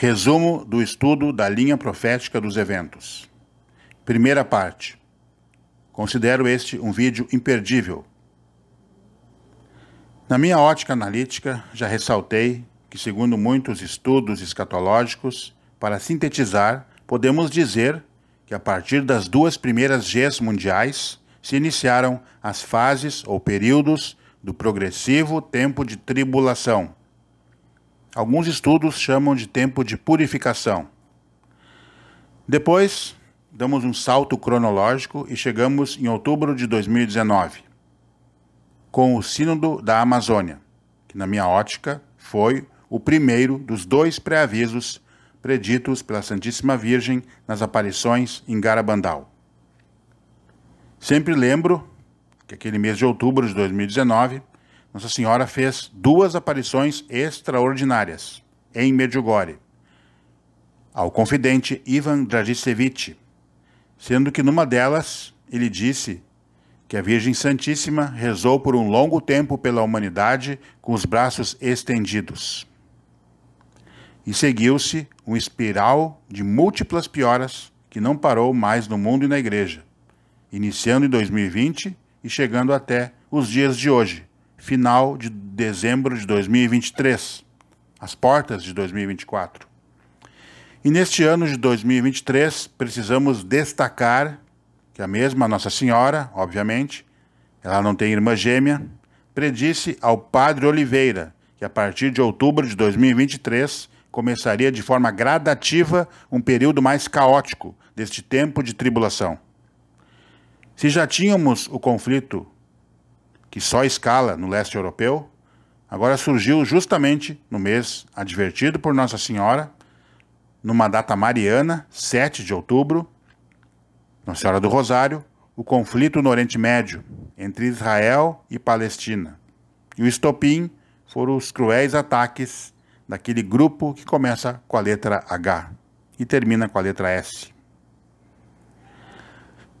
Resumo do estudo da linha profética dos eventos. Primeira parte. Considero este um vídeo imperdível. Na minha ótica analítica, já ressaltei que, segundo muitos estudos escatológicos, para sintetizar, podemos dizer que a partir das duas primeiras Gs mundiais se iniciaram as fases ou períodos do progressivo tempo de tribulação Alguns estudos chamam de tempo de purificação. Depois, damos um salto cronológico e chegamos em outubro de 2019, com o Sínodo da Amazônia, que, na minha ótica, foi o primeiro dos dois pré-avisos preditos pela Santíssima Virgem nas aparições em Garabandal. Sempre lembro que aquele mês de outubro de 2019 nossa Senhora fez duas aparições extraordinárias em Medjugorje ao confidente Ivan Dragicevich, sendo que numa delas ele disse que a Virgem Santíssima rezou por um longo tempo pela humanidade com os braços estendidos. E seguiu-se um espiral de múltiplas pioras que não parou mais no mundo e na igreja, iniciando em 2020 e chegando até os dias de hoje, final de dezembro de 2023, às portas de 2024. E neste ano de 2023, precisamos destacar que a mesma Nossa Senhora, obviamente, ela não tem irmã gêmea, predisse ao padre Oliveira que a partir de outubro de 2023 começaria de forma gradativa um período mais caótico deste tempo de tribulação. Se já tínhamos o conflito que só escala no leste europeu, agora surgiu justamente no mês advertido por Nossa Senhora, numa data mariana, 7 de outubro, Nossa Senhora do Rosário, o conflito no Oriente Médio entre Israel e Palestina. E o estopim foram os cruéis ataques daquele grupo que começa com a letra H e termina com a letra S.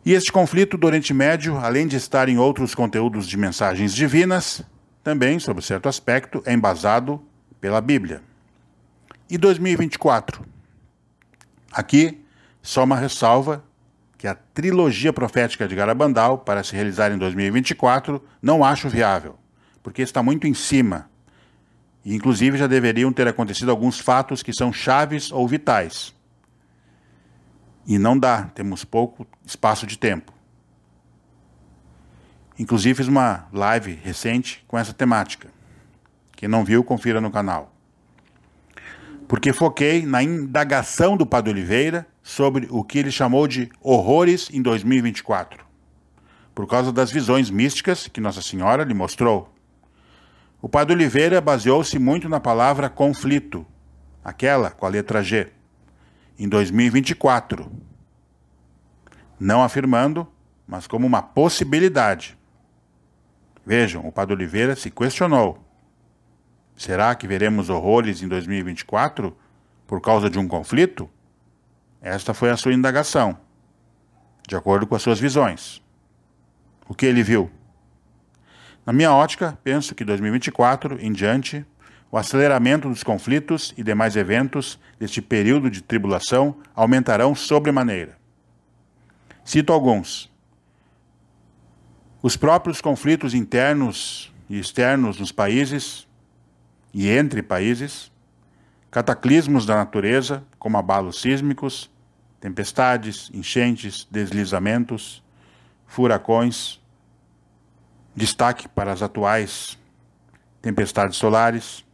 E este conflito do Oriente Médio, além de estar em outros conteúdos de mensagens divinas, também, sob certo aspecto, é embasado pela Bíblia. E 2024? Aqui, só uma ressalva que a trilogia profética de Garabandal, para se realizar em 2024, não acho viável, porque está muito em cima. E, inclusive, já deveriam ter acontecido alguns fatos que são chaves ou vitais e não dá, temos pouco espaço de tempo. Inclusive fiz uma live recente com essa temática. Quem não viu, confira no canal. Porque foquei na indagação do Padre Oliveira sobre o que ele chamou de horrores em 2024, por causa das visões místicas que Nossa Senhora lhe mostrou. O Padre Oliveira baseou-se muito na palavra conflito, aquela com a letra G em 2024. Não afirmando, mas como uma possibilidade. Vejam, o Padre Oliveira se questionou. Será que veremos horrores em 2024 por causa de um conflito? Esta foi a sua indagação, de acordo com as suas visões. O que ele viu? Na minha ótica, penso que 2024 em diante o aceleramento dos conflitos e demais eventos deste período de tribulação aumentarão sobremaneira. Cito alguns. Os próprios conflitos internos e externos nos países e entre países, cataclismos da natureza, como abalos sísmicos, tempestades, enchentes, deslizamentos, furacões, destaque para as atuais tempestades solares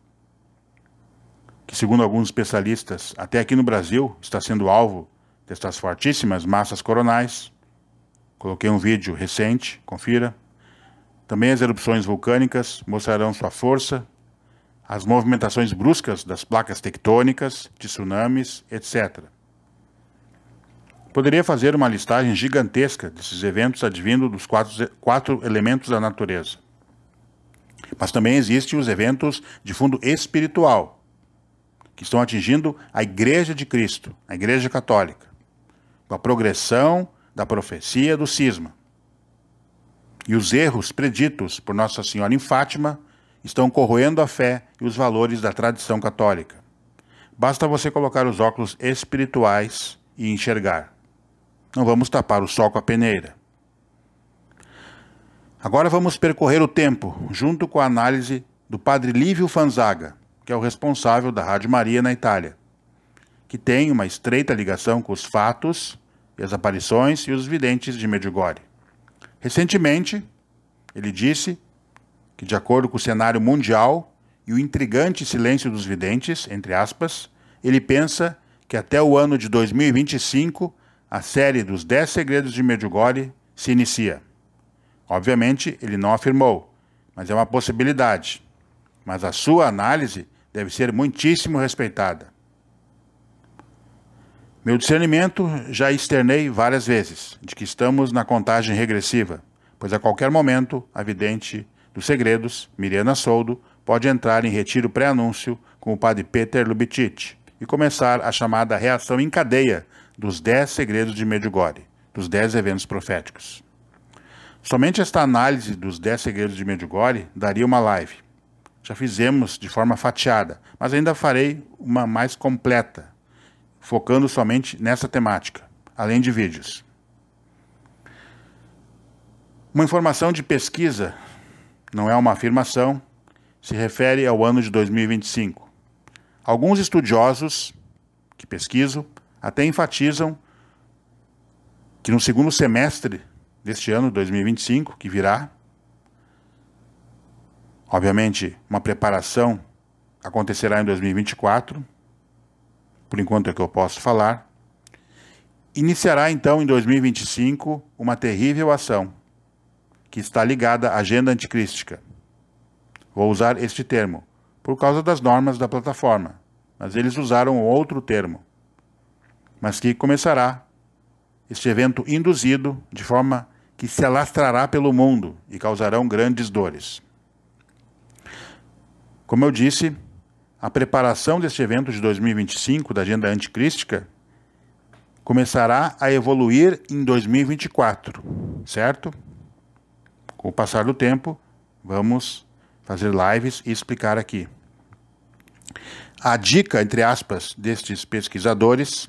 que, segundo alguns especialistas, até aqui no Brasil está sendo alvo destas fortíssimas massas coronais. Coloquei um vídeo recente, confira. Também as erupções vulcânicas mostrarão sua força, as movimentações bruscas das placas tectônicas, de tsunamis, etc. Poderia fazer uma listagem gigantesca desses eventos advindo dos quatro, quatro elementos da natureza. Mas também existem os eventos de fundo espiritual, que estão atingindo a Igreja de Cristo, a Igreja Católica, com a progressão da profecia do cisma. E os erros preditos por Nossa Senhora em Fátima estão corroendo a fé e os valores da tradição católica. Basta você colocar os óculos espirituais e enxergar. Não vamos tapar o sol com a peneira. Agora vamos percorrer o tempo junto com a análise do padre Lívio Fanzaga, que é o responsável da Rádio Maria na Itália, que tem uma estreita ligação com os fatos e as aparições e os videntes de Medjugorje. Recentemente, ele disse que, de acordo com o cenário mundial e o intrigante silêncio dos videntes, entre aspas, ele pensa que até o ano de 2025 a série dos 10 segredos de Medjugorje se inicia. Obviamente, ele não afirmou, mas é uma possibilidade. Mas a sua análise deve ser muitíssimo respeitada. Meu discernimento já externei várias vezes de que estamos na contagem regressiva, pois a qualquer momento a vidente dos segredos, Miriana Soldo, pode entrar em retiro pré-anúncio com o padre Peter Lubitsch e começar a chamada reação em cadeia dos dez segredos de Medjugorje, dos dez eventos proféticos. Somente esta análise dos dez segredos de Medjugorje daria uma live, já fizemos de forma fatiada, mas ainda farei uma mais completa, focando somente nessa temática, além de vídeos. Uma informação de pesquisa, não é uma afirmação, se refere ao ano de 2025. Alguns estudiosos que pesquiso até enfatizam que no segundo semestre deste ano, 2025, que virá, Obviamente, uma preparação acontecerá em 2024, por enquanto é o que eu posso falar. Iniciará então em 2025 uma terrível ação que está ligada à agenda anticrística. Vou usar este termo por causa das normas da plataforma, mas eles usaram outro termo. Mas que começará este evento induzido de forma que se alastrará pelo mundo e causarão grandes dores. Como eu disse, a preparação deste evento de 2025 da Agenda Anticrística começará a evoluir em 2024, certo? Com o passar do tempo, vamos fazer lives e explicar aqui. A dica, entre aspas, destes pesquisadores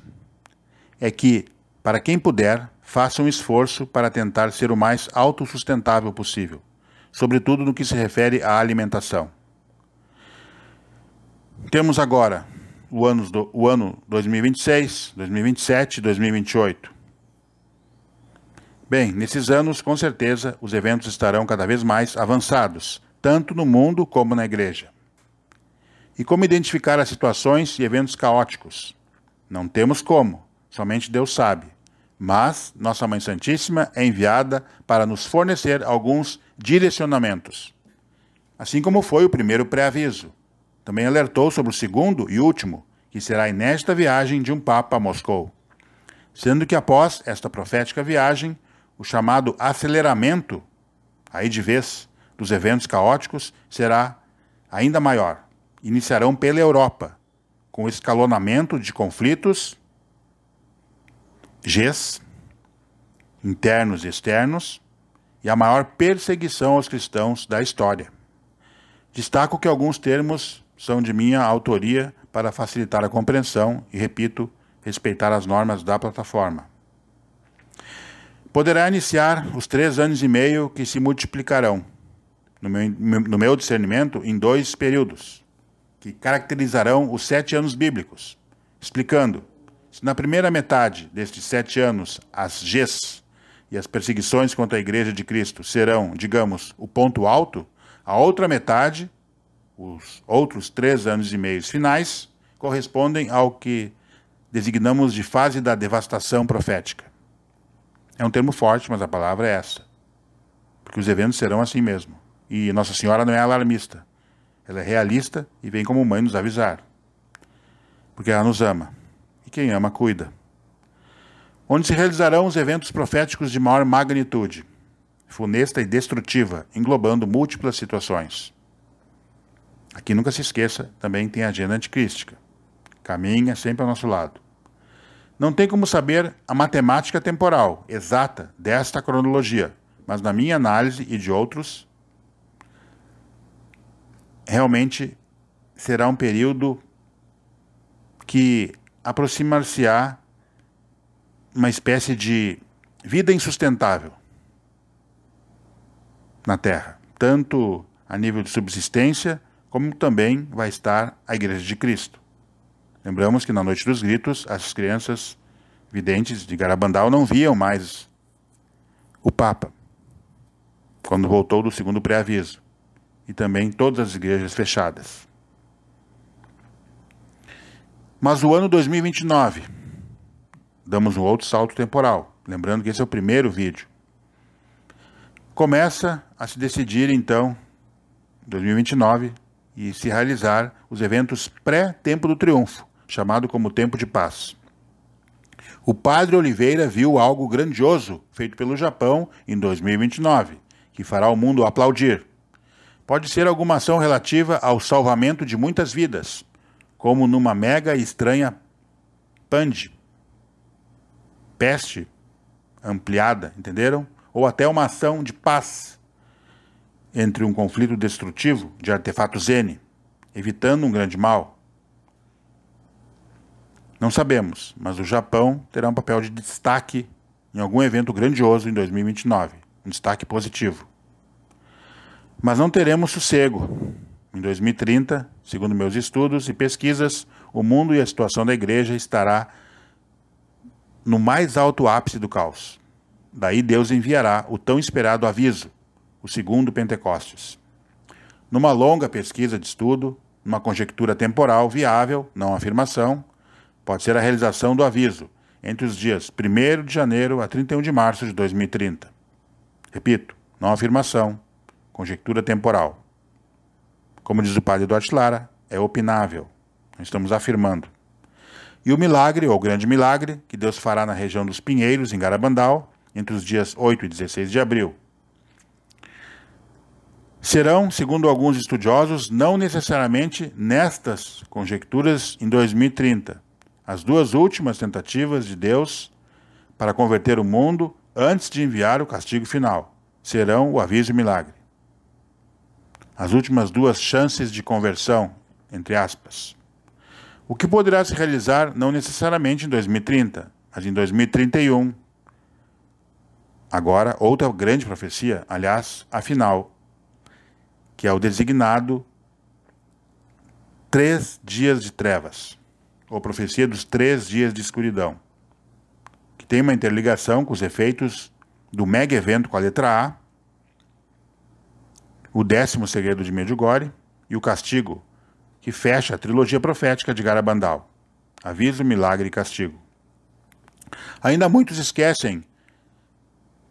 é que, para quem puder, faça um esforço para tentar ser o mais autossustentável possível, sobretudo no que se refere à alimentação. Temos agora o ano, do, o ano 2026, 2027, 2028. Bem, nesses anos, com certeza, os eventos estarão cada vez mais avançados, tanto no mundo como na igreja. E como identificar as situações e eventos caóticos? Não temos como, somente Deus sabe. Mas Nossa Mãe Santíssima é enviada para nos fornecer alguns direcionamentos. Assim como foi o primeiro pré-aviso, também alertou sobre o segundo e último, que será a inédita viagem de um Papa a Moscou. Sendo que após esta profética viagem, o chamado aceleramento, aí de vez, dos eventos caóticos será ainda maior. Iniciarão pela Europa, com escalonamento de conflitos, Gs, internos e externos, e a maior perseguição aos cristãos da história. Destaco que alguns termos são de minha autoria para facilitar a compreensão e, repito, respeitar as normas da plataforma. Poderá iniciar os três anos e meio que se multiplicarão, no meu, no meu discernimento, em dois períodos, que caracterizarão os sete anos bíblicos, explicando se na primeira metade destes sete anos as Gs e as perseguições contra a Igreja de Cristo serão, digamos, o ponto alto, a outra metade os outros três anos e meio finais correspondem ao que designamos de fase da devastação profética. É um termo forte, mas a palavra é essa. Porque os eventos serão assim mesmo. E Nossa Senhora não é alarmista. Ela é realista e vem como mãe nos avisar. Porque ela nos ama. E quem ama, cuida. Onde se realizarão os eventos proféticos de maior magnitude, funesta e destrutiva, englobando múltiplas situações. Aqui nunca se esqueça, também tem a agenda anticrística. Caminha sempre ao nosso lado. Não tem como saber a matemática temporal exata desta cronologia, mas na minha análise e de outros, realmente será um período que aproximar-se-á uma espécie de vida insustentável na Terra, tanto a nível de subsistência como também vai estar a Igreja de Cristo. Lembramos que na Noite dos Gritos, as crianças videntes de Garabandal não viam mais o Papa, quando voltou do segundo pré-aviso, e também todas as igrejas fechadas. Mas o ano 2029, damos um outro salto temporal, lembrando que esse é o primeiro vídeo. Começa a se decidir, então, 2029, e se realizar os eventos pré-tempo do triunfo, chamado como tempo de paz. O padre Oliveira viu algo grandioso feito pelo Japão em 2029, que fará o mundo aplaudir. Pode ser alguma ação relativa ao salvamento de muitas vidas, como numa mega e estranha pande, peste ampliada, entenderam? Ou até uma ação de paz entre um conflito destrutivo de artefatos N, evitando um grande mal? Não sabemos, mas o Japão terá um papel de destaque em algum evento grandioso em 2029, um destaque positivo. Mas não teremos sossego. Em 2030, segundo meus estudos e pesquisas, o mundo e a situação da igreja estará no mais alto ápice do caos. Daí Deus enviará o tão esperado aviso, o segundo Pentecostes. Numa longa pesquisa de estudo, numa conjectura temporal viável, não afirmação, pode ser a realização do aviso entre os dias 1 de janeiro a 31 de março de 2030. Repito, não afirmação, conjectura temporal. Como diz o padre Eduardo Lara, é opinável, não estamos afirmando. E o milagre, ou grande milagre, que Deus fará na região dos Pinheiros, em Garabandal, entre os dias 8 e 16 de abril, serão, segundo alguns estudiosos, não necessariamente nestas conjecturas em 2030. As duas últimas tentativas de Deus para converter o mundo antes de enviar o castigo final serão o aviso e o milagre. As últimas duas chances de conversão, entre aspas. O que poderá se realizar não necessariamente em 2030, mas em 2031. Agora, outra grande profecia, aliás, a final que é o designado três dias de trevas, ou profecia dos três dias de escuridão, que tem uma interligação com os efeitos do mega evento com a letra A, o décimo segredo de Medjugorje e o castigo, que fecha a trilogia profética de Garabandal, aviso, milagre e castigo. Ainda muitos esquecem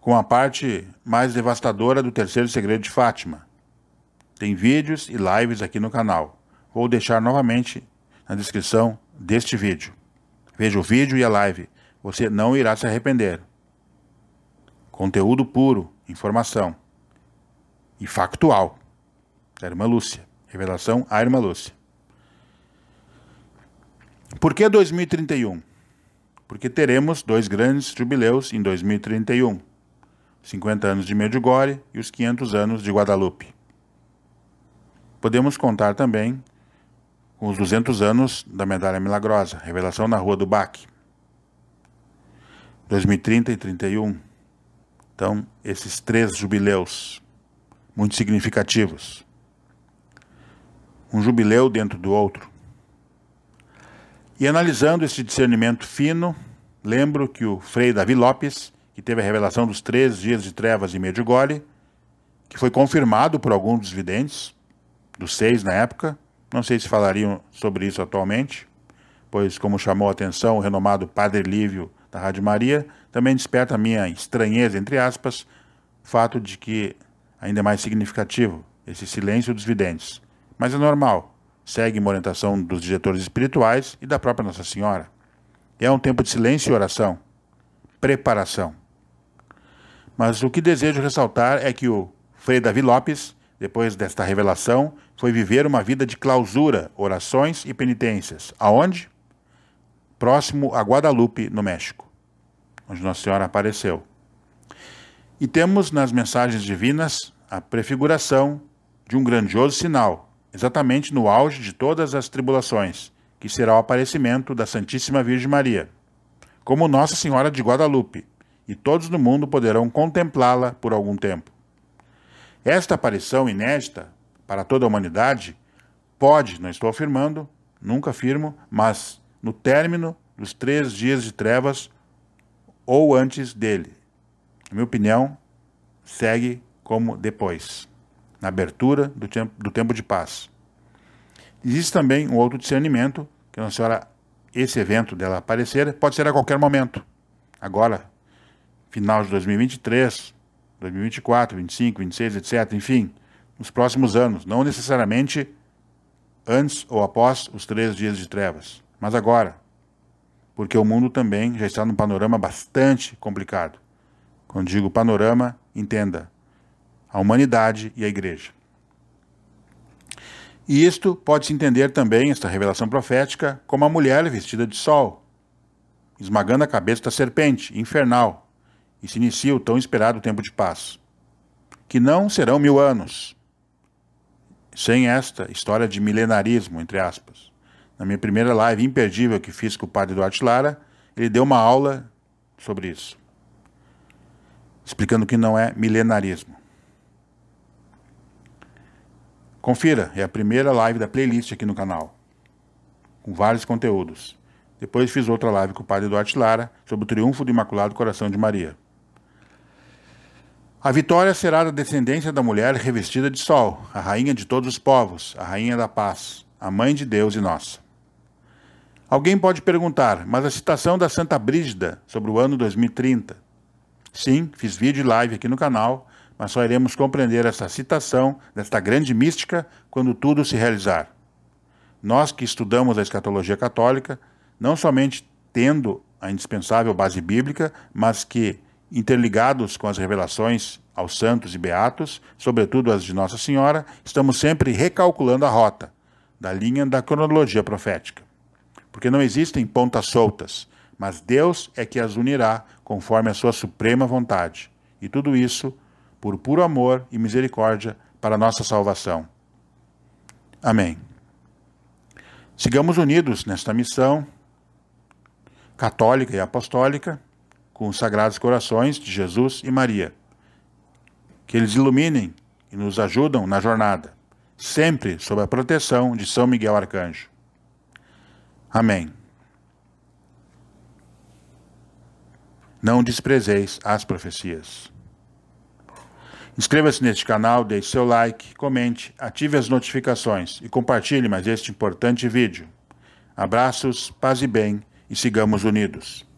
com a parte mais devastadora do terceiro segredo de Fátima, tem vídeos e lives aqui no canal. Vou deixar novamente na descrição deste vídeo. Veja o vídeo e a live. Você não irá se arrepender. Conteúdo puro, informação e factual. Da irmã Lúcia. Revelação à irmã Lúcia. Por que 2031? Porque teremos dois grandes jubileus em 2031. 50 anos de Medjugorje e os 500 anos de Guadalupe. Podemos contar também com os 200 anos da Medalha Milagrosa, revelação na Rua do Baque, 2030 e 31. Então, esses três jubileus muito significativos. Um jubileu dentro do outro. E analisando esse discernimento fino, lembro que o Frei Davi Lopes, que teve a revelação dos três dias de trevas e Medjugorje, que foi confirmado por alguns dos videntes, dos seis na época. Não sei se falariam sobre isso atualmente, pois, como chamou a atenção o renomado Padre Lívio da Rádio Maria, também desperta a minha estranheza, entre aspas, o fato de que ainda é mais significativo esse silêncio dos videntes. Mas é normal, segue uma orientação dos diretores espirituais e da própria Nossa Senhora. É um tempo de silêncio e oração, preparação. Mas o que desejo ressaltar é que o Frei Davi Lopes depois desta revelação, foi viver uma vida de clausura, orações e penitências. Aonde? Próximo a Guadalupe, no México, onde Nossa Senhora apareceu. E temos nas mensagens divinas a prefiguração de um grandioso sinal, exatamente no auge de todas as tribulações, que será o aparecimento da Santíssima Virgem Maria, como Nossa Senhora de Guadalupe, e todos no mundo poderão contemplá-la por algum tempo. Esta aparição inédita para toda a humanidade pode, não estou afirmando, nunca afirmo, mas no término dos três dias de trevas ou antes dele. Na minha opinião, segue como depois, na abertura do tempo, do tempo de paz. Existe também um outro discernimento, que Nossa Senhora, esse evento dela aparecer, pode ser a qualquer momento. Agora, final de 2023, 2024, 25, 26, etc. Enfim, nos próximos anos, não necessariamente antes ou após os três dias de trevas, mas agora, porque o mundo também já está num panorama bastante complicado. Quando digo panorama, entenda a humanidade e a igreja. E isto pode-se entender também, esta revelação profética, como a mulher vestida de sol, esmagando a cabeça da serpente infernal, e se inicia o tão esperado tempo de paz, que não serão mil anos, sem esta história de milenarismo, entre aspas. Na minha primeira live imperdível que fiz com o padre Duarte Lara, ele deu uma aula sobre isso, explicando que não é milenarismo. Confira, é a primeira live da playlist aqui no canal, com vários conteúdos. Depois fiz outra live com o padre Duarte Lara sobre o triunfo do Imaculado Coração de Maria. A vitória será da descendência da mulher revestida de sol, a rainha de todos os povos, a rainha da paz, a mãe de Deus e nossa. Alguém pode perguntar, mas a citação da Santa Brígida sobre o ano 2030? Sim, fiz vídeo e live aqui no canal, mas só iremos compreender essa citação desta grande mística quando tudo se realizar. Nós que estudamos a escatologia católica, não somente tendo a indispensável base bíblica, mas que interligados com as revelações aos santos e beatos, sobretudo as de Nossa Senhora, estamos sempre recalculando a rota da linha da cronologia profética. Porque não existem pontas soltas, mas Deus é que as unirá conforme a sua suprema vontade. E tudo isso por puro amor e misericórdia para nossa salvação. Amém. Sigamos unidos nesta missão católica e apostólica com os sagrados corações de Jesus e Maria. Que eles iluminem e nos ajudam na jornada, sempre sob a proteção de São Miguel Arcanjo. Amém. Não desprezeis as profecias. Inscreva-se neste canal, deixe seu like, comente, ative as notificações e compartilhe mais este importante vídeo. Abraços, paz e bem e sigamos unidos.